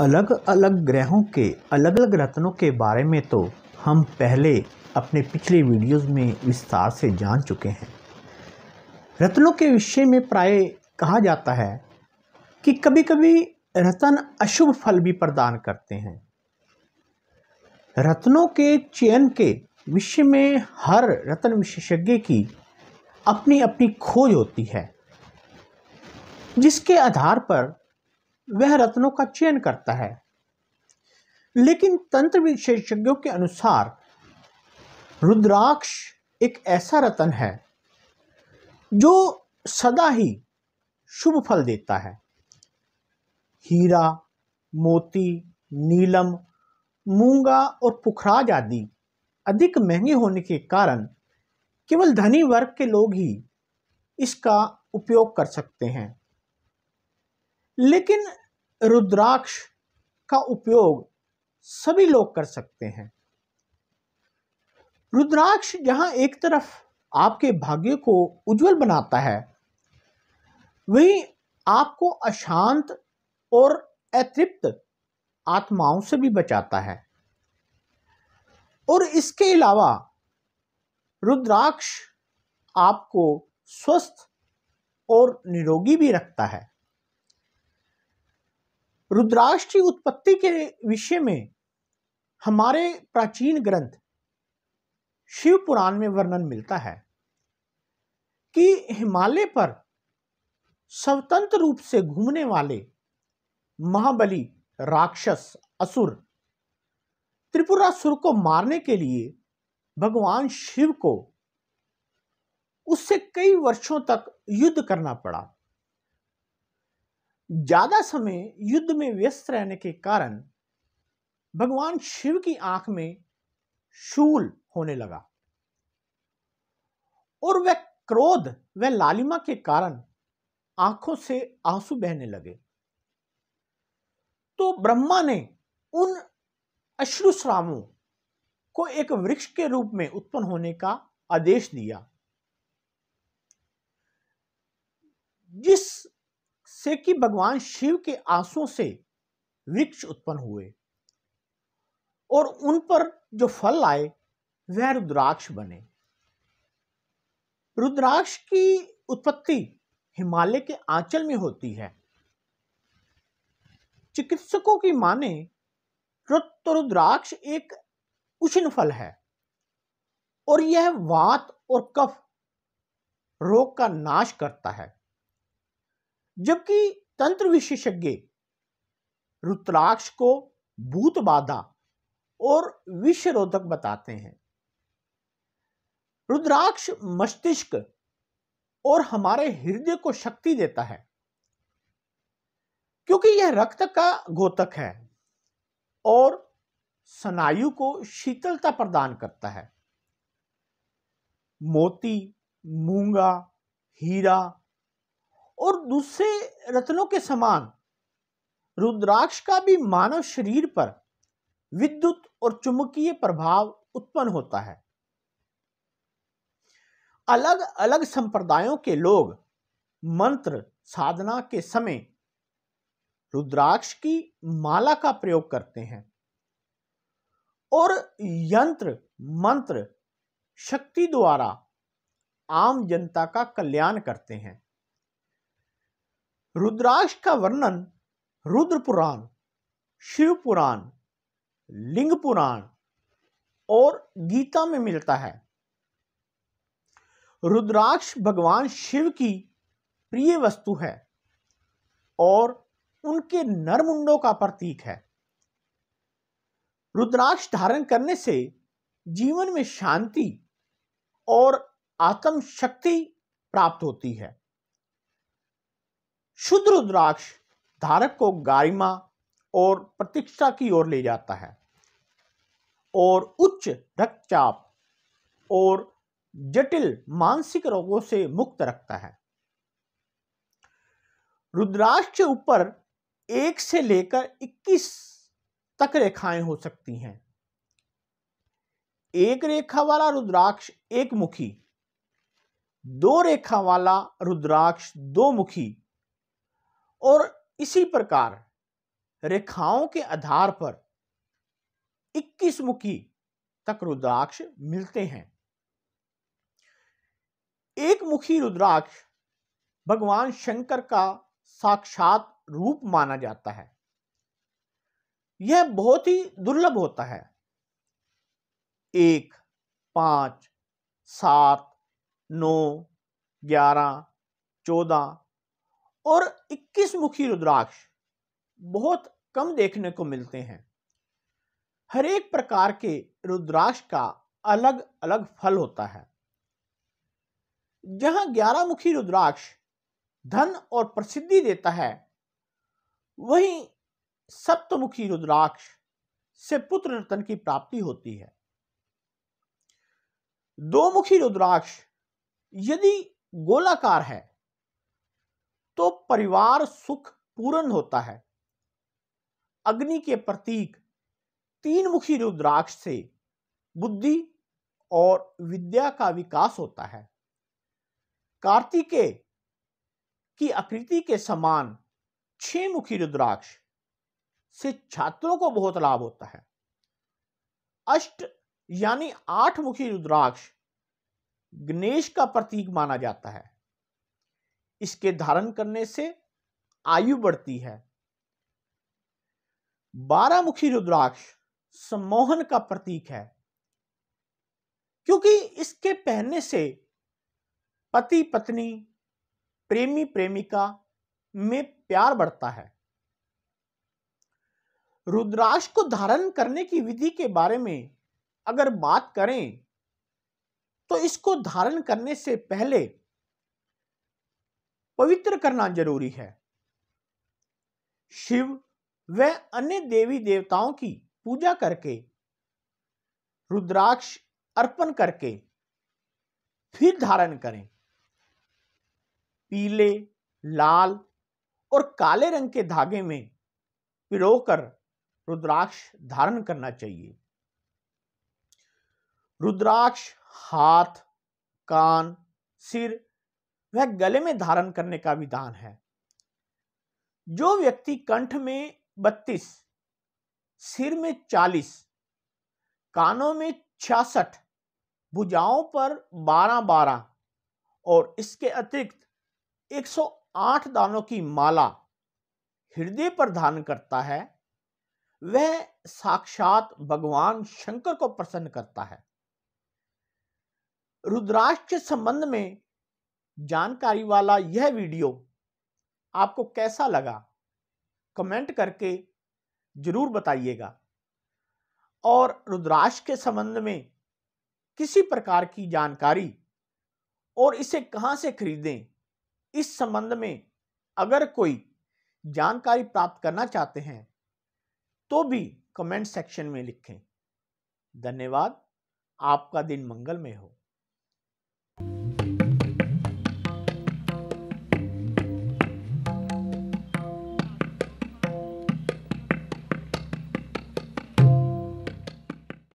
अलग अलग ग्रहों के अलग अलग रत्नों के बारे में तो हम पहले अपने पिछले वीडियोस में विस्तार से जान चुके हैं रत्नों के विषय में प्राय कहा जाता है कि कभी कभी रतन अशुभ फल भी प्रदान करते हैं रत्नों के चयन के विषय में हर रत्न विशेषज्ञ की अपनी अपनी खोज होती है जिसके आधार पर वह रत्नों का चयन करता है लेकिन तंत्र विशेषज्ञों के अनुसार रुद्राक्ष एक ऐसा रतन है जो सदा ही शुभ फल देता है हीरा मोती नीलम मूंगा और पुखराज आदि अधिक महंगे होने के कारण केवल धनी वर्ग के लोग ही इसका उपयोग कर सकते हैं लेकिन रुद्राक्ष का उपयोग सभी लोग कर सकते हैं रुद्राक्ष जहां एक तरफ आपके भाग्य को उज्जवल बनाता है वहीं आपको अशांत और अतृप्त आत्माओं से भी बचाता है और इसके अलावा रुद्राक्ष आपको स्वस्थ और निरोगी भी रखता है की उत्पत्ति के विषय में हमारे प्राचीन ग्रंथ शिव पुराण में वर्णन मिलता है कि हिमालय पर स्वतंत्र रूप से घूमने वाले महाबली राक्षस असुर त्रिपुरासुर को मारने के लिए भगवान शिव को उससे कई वर्षों तक युद्ध करना पड़ा ज़्यादा समय युद्ध में व्यस्त रहने के कारण भगवान शिव की आंख में शूल होने लगा और वह क्रोध व लालिमा के कारण आंखों से आंसू बहने लगे तो ब्रह्मा ने उन अश्रुश्रावों को एक वृक्ष के रूप में उत्पन्न होने का आदेश दिया जिस से कि भगवान शिव के आंसू से वृक्ष उत्पन्न हुए और उन पर जो फल आए वह रुद्राक्ष बने रुद्राक्ष की उत्पत्ति हिमालय के आंचल में होती है चिकित्सकों की माने तो रुद्राक्ष एक उष्ण फल है और यह वात और कफ रोग का नाश करता है जबकि तंत्र विशेषज्ञ रुद्राक्ष को भूत बाधा और विषरोधक बताते हैं रुद्राक्ष मस्तिष्क और हमारे हृदय को शक्ति देता है क्योंकि यह रक्त का गोतक है और स्नायु को शीतलता प्रदान करता है मोती मूंगा हीरा और दूसरे रत्नों के समान रुद्राक्ष का भी मानव शरीर पर विद्युत और चुंबकीय प्रभाव उत्पन्न होता है अलग अलग संप्रदायों के लोग मंत्र साधना के समय रुद्राक्ष की माला का प्रयोग करते हैं और यंत्र मंत्र शक्ति द्वारा आम जनता का कल्याण करते हैं रुद्राक्ष का वर्णन रुद्र पुराण शिव पुराण लिंग पुराण और गीता में मिलता है रुद्राक्ष भगवान शिव की प्रिय वस्तु है और उनके नरमुंडों का प्रतीक है रुद्राक्ष धारण करने से जीवन में शांति और आत्म शक्ति प्राप्त होती है शुद्ध रुद्राक्ष धारक को गारिमा और प्रतीक्षा की ओर ले जाता है और उच्च रक्तचाप और जटिल मानसिक रोगों से मुक्त रखता है रुद्राक्ष के ऊपर एक से लेकर 21 तक रेखाएं हो सकती हैं एक रेखा वाला रुद्राक्ष एक मुखी दो रेखा वाला रुद्राक्ष दो मुखी और इसी प्रकार रेखाओं के आधार पर 21 मुखी तक रुद्राक्ष मिलते हैं एक मुखी रुद्राक्ष भगवान शंकर का साक्षात रूप माना जाता है यह बहुत ही दुर्लभ होता है एक पांच सात नौ ग्यारह चौदह और 21 मुखी रुद्राक्ष बहुत कम देखने को मिलते हैं हर एक प्रकार के रुद्राक्ष का अलग अलग फल होता है जहां ग्यारह मुखी रुद्राक्ष धन और प्रसिद्धि देता है वहीं सप्तमुखी रुद्राक्ष से पुत्र रतन की प्राप्ति होती है दो मुखी रुद्राक्ष यदि गोलाकार है तो परिवार सुख पूर्ण होता है अग्नि के प्रतीक तीन मुखी रुद्राक्ष से बुद्धि और विद्या का विकास होता है कार्तिकेय की आकृति के समान छह मुखी रुद्राक्ष से छात्रों को बहुत लाभ होता है अष्ट यानी आठ मुखी रुद्राक्ष गणेश का प्रतीक माना जाता है इसके धारण करने से आयु बढ़ती है मुखी रुद्राक्ष सम्मोहन का प्रतीक है क्योंकि इसके पहनने से पति पत्नी प्रेमी प्रेमिका में प्यार बढ़ता है रुद्राक्ष को धारण करने की विधि के बारे में अगर बात करें तो इसको धारण करने से पहले पवित्र करना जरूरी है शिव व अन्य देवी देवताओं की पूजा करके रुद्राक्ष अर्पण करके फिर धारण करें पीले लाल और काले रंग के धागे में पिरोकर रुद्राक्ष धारण करना चाहिए रुद्राक्ष हाथ कान सिर वह गले में धारण करने का विधान है जो व्यक्ति कंठ में बत्तीस सिर में चालीस कानों में छियासठ भुजाओं पर बारह बारह और इसके अतिरिक्त 108 दानों की माला हृदय पर धारण करता है वह साक्षात भगवान शंकर को प्रसन्न करता है रुद्राक्ष संबंध में जानकारी वाला यह वीडियो आपको कैसा लगा कमेंट करके ज़रूर बताइएगा और रुद्राक्ष के संबंध में किसी प्रकार की जानकारी और इसे कहां से खरीदें इस संबंध में अगर कोई जानकारी प्राप्त करना चाहते हैं तो भी कमेंट सेक्शन में लिखें धन्यवाद आपका दिन मंगलमय हो